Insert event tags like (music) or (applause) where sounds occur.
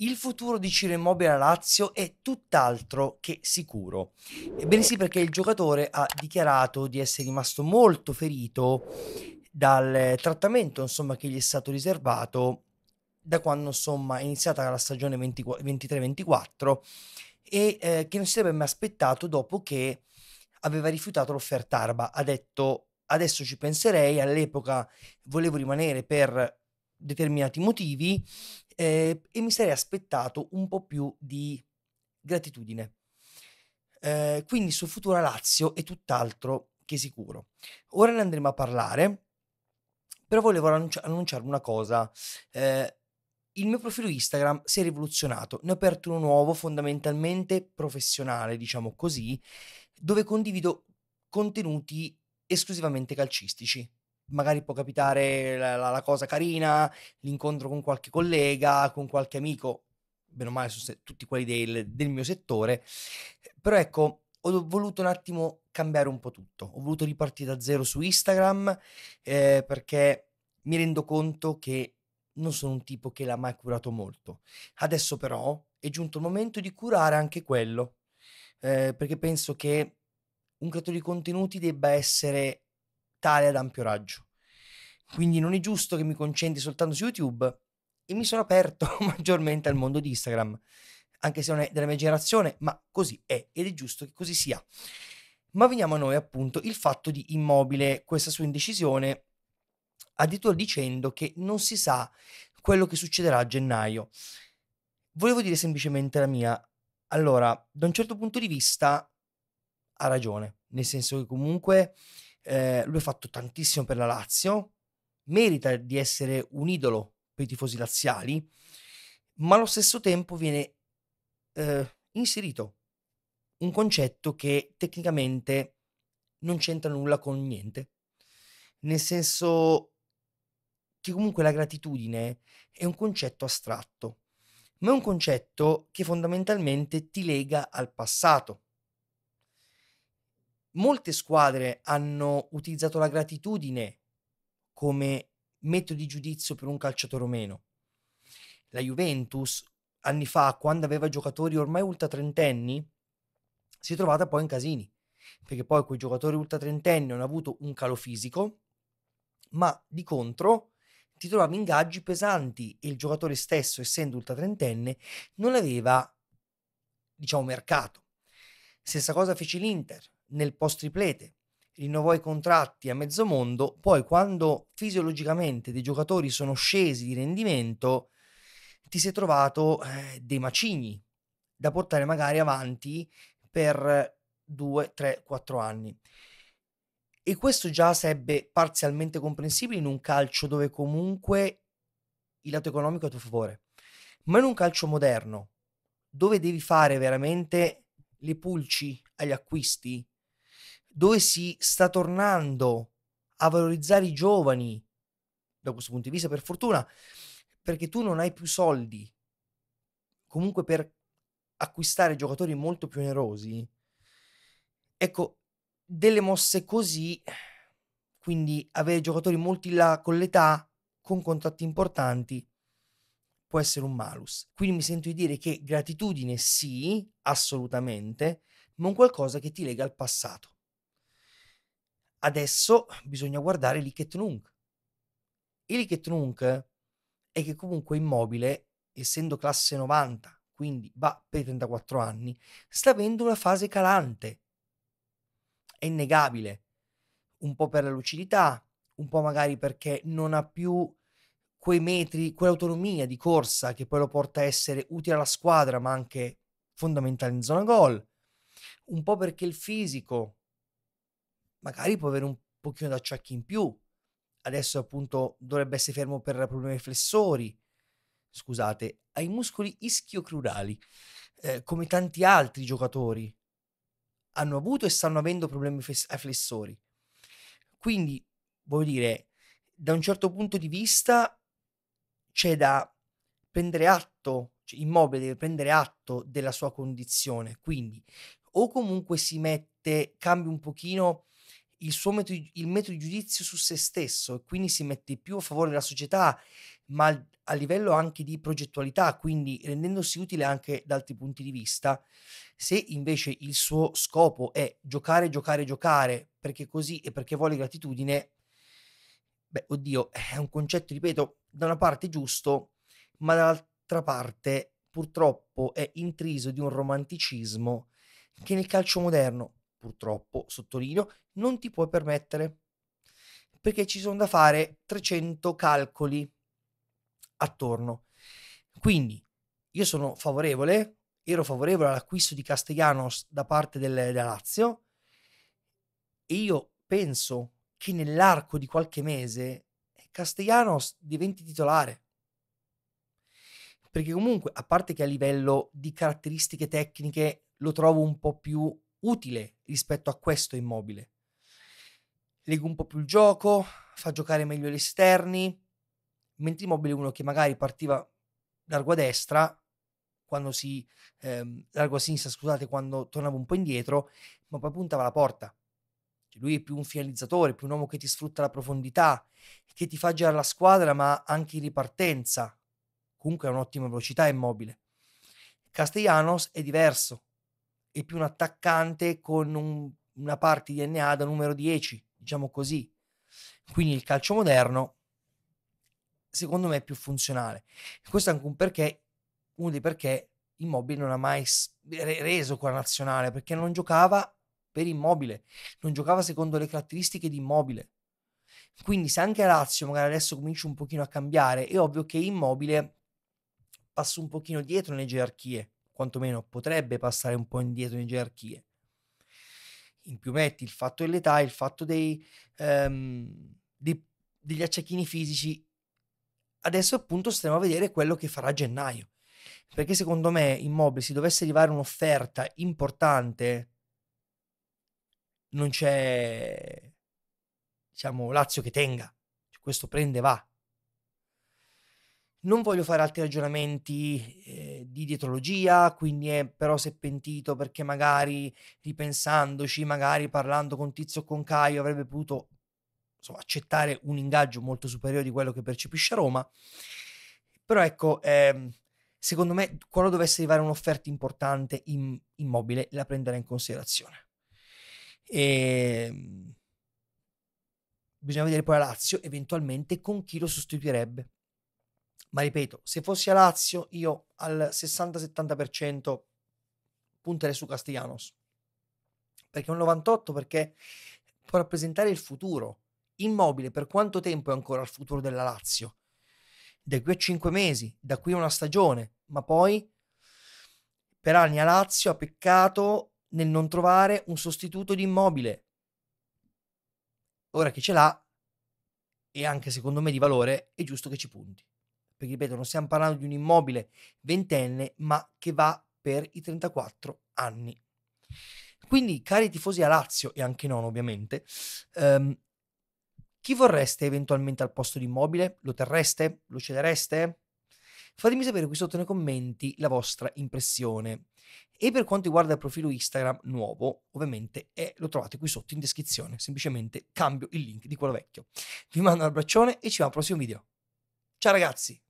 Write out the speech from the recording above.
il futuro di Ciro Immobile a Lazio è tutt'altro che sicuro. Ebbene sì, perché il giocatore ha dichiarato di essere rimasto molto ferito dal trattamento insomma, che gli è stato riservato da quando insomma, è iniziata la stagione 23-24 e eh, che non si sarebbe mai aspettato dopo che aveva rifiutato l'offerta Arba. Ha detto adesso ci penserei, all'epoca volevo rimanere per determinati motivi eh, e mi sarei aspettato un po' più di gratitudine. Eh, quindi su Futura Lazio è tutt'altro che sicuro. Ora ne andremo a parlare, però volevo annuncia- annunciare una cosa. Eh, il mio profilo Instagram si è rivoluzionato, ne ho aperto uno nuovo, fondamentalmente professionale, diciamo così, dove condivido contenuti esclusivamente calcistici magari può capitare la, la, la, cosa carina, l'incontro con qualche collega, con qualche amico, bene o male sono tutti quelli del, del, mio settore, però ecco, ho voluto un attimo cambiare un po' tutto, ho voluto ripartire da zero su Instagram eh, perché mi rendo conto che non sono un tipo che l'ha mai curato molto. Adesso però è giunto il momento di curare anche quello, eh, perché penso che un creatore di contenuti debba essere digitale ad ampio raggio. Quindi non è giusto che mi concentri soltanto su YouTube e mi sono aperto (laughs) maggiormente al mondo di Instagram, anche se non è della mia generazione, ma così è ed è giusto che così sia. Ma veniamo a noi appunto il fatto di immobile, questa sua indecisione, addirittura dicendo che non si sa quello che succederà a gennaio. Volevo dire semplicemente la mia. Allora, da un certo punto di vista ha ragione, nel senso che comunque eh, lui ha fatto tantissimo per la Lazio, merita di essere un idolo per i tifosi laziali, ma allo stesso tempo viene eh, inserito un concetto che tecnicamente non c'entra nulla con niente, nel senso che comunque la gratitudine è un concetto astratto, ma è un concetto che fondamentalmente ti lega al passato molte squadre hanno utilizzato la gratitudine come metodo di giudizio per un calciatore o meno. La Juventus anni fa, quando aveva giocatori ormai ultra trentenni, si è trovata poi in casini, perché poi quei giocatori ultra trentenni hanno avuto un calo fisico, ma di contro ti trovavi ingaggi pesanti e il giocatore stesso, essendo ultra trentenne, non aveva, diciamo, mercato. Stessa cosa fece l'Inter, nel post triplete, rinnovò i contratti a mezzo mondo, poi quando fisiologicamente dei giocatori sono scesi di rendimento, ti sei trovato eh, dei macigni da portare magari avanti per 2, 3, 4 anni. E questo già sarebbe parzialmente comprensibile in un calcio dove comunque il lato economico è a tuo favore, ma in un calcio moderno dove devi fare veramente le pulci agli acquisti dove si sta tornando a valorizzare i giovani da questo punto di vista, per fortuna, perché tu non hai più soldi comunque per acquistare giocatori molto più onerosi. Ecco, delle mosse così, quindi avere giocatori molti là con l'età, con contratti importanti, può essere un malus. Quindi mi sento di dire che gratitudine sì, assolutamente, ma un qualcosa che ti lega al passato. Adesso bisogna guardare l'Iket Nunk. Il E Nunk è che comunque Immobile, essendo classe 90, quindi va per 34 anni, sta avendo una fase calante. È innegabile. Un po' per la lucidità, un po' magari perché non ha più quei metri, quell'autonomia di corsa che poi lo porta a essere utile alla squadra, ma anche fondamentale in zona gol. Un po' perché il fisico magari può avere un pochino d'acciacchi in più. Adesso appunto dovrebbe essere fermo per problemi ai flessori, scusate, ai muscoli ischiocrurali, eh, come tanti altri giocatori hanno avuto e stanno avendo problemi ai flessori. Quindi, voglio dire, da un certo punto di vista c'è da prendere atto, cioè Immobile deve prendere atto della sua condizione, quindi o comunque si mette, cambia un pochino il suo metodo, il metodo di giudizio su se stesso e quindi si mette più a favore della società, ma a livello anche di progettualità, quindi rendendosi utile anche da altri punti di vista. Se invece il suo scopo è giocare, giocare, giocare, perché così e perché vuole gratitudine, beh, oddio, (laughs) è un concetto, ripeto, da una parte giusto, ma dall'altra parte purtroppo è intriso di un romanticismo che nel calcio moderno purtroppo, sottolineo, non ti puoi permettere perché ci sono da fare 300 calcoli attorno. Quindi io sono favorevole, ero favorevole all'acquisto di Castellanos da parte del, della Lazio e io penso che nell'arco di qualche mese Castellanos diventi titolare. Perché comunque, a parte che a livello di caratteristiche tecniche lo trovo un po' più utile rispetto a questo immobile. Lega un po' più il gioco, fa giocare meglio gli esterni, mentre immobile uno che magari partiva largo a destra, quando si ehm, largo a sinistra, scusate, quando tornava un po' indietro, ma poi puntava la porta. Cioè, lui è più un finalizzatore, più un uomo che ti sfrutta la profondità, che ti fa girare la squadra, ma anche in ripartenza. Comunque ha un'ottima velocità immobile. Castellanos è diverso, e più un attaccante con un, una parte di DNA da numero 10, diciamo così. Quindi il calcio moderno, secondo me, è più funzionale. Questo è anche un perché, uno dei perché Immobile non ha mai reso quella nazionale, perché non giocava per Immobile, non giocava secondo le caratteristiche di Immobile. Quindi se anche Lazio magari adesso comincia un pochino a cambiare, è ovvio che Immobile passa un pochino dietro nelle gerarchie quantomeno potrebbe passare un po' indietro in gerarchie. In più metti il fatto dell'età, il fatto dei, um, ehm, dei, degli acciacchini fisici. Adesso appunto stiamo a vedere quello che farà a gennaio. Perché secondo me Immobile se dovesse arrivare un'offerta importante, non c'è diciamo Lazio che tenga. Cioè, questo prende va. Non voglio fare altri ragionamenti eh, di dietrologia, quindi è però se pentito perché magari ripensandoci, magari parlando con Tizio o con Caio avrebbe potuto insomma, accettare un ingaggio molto superiore di quello che percepisce Roma. Però ecco, eh, secondo me, quando dovesse arrivare un'offerta importante in, immobile, la prenderà in considerazione. E... Ehm, bisogna vedere poi la Lazio eventualmente con chi lo sostituirebbe. Ma ripeto, se fossi a Lazio, io al 60-70% punterei su Castellanos. Perché un 98 perché può rappresentare il futuro. Immobile per quanto tempo è ancora il futuro della Lazio? Da qui a 5 mesi, da qui a una stagione, ma poi per anni a Lazio ha peccato nel non trovare un sostituto di Immobile. Ora che ce l'ha, e anche secondo me di valore, è giusto che ci punti perché ripeto, non stiamo parlando di un immobile ventenne, ma che va per i 34 anni. Quindi, cari tifosi a Lazio e anche non, ovviamente, ehm, chi vorreste eventualmente al posto di immobile? Lo terreste? Lo cedereste? Fatemi sapere qui sotto nei commenti la vostra impressione. E per quanto riguarda il profilo Instagram nuovo, ovviamente è, eh, lo trovate qui sotto in descrizione. Semplicemente cambio il link di quello vecchio. Vi mando un abbraccione e ci vediamo al prossimo video. Ciao ragazzi!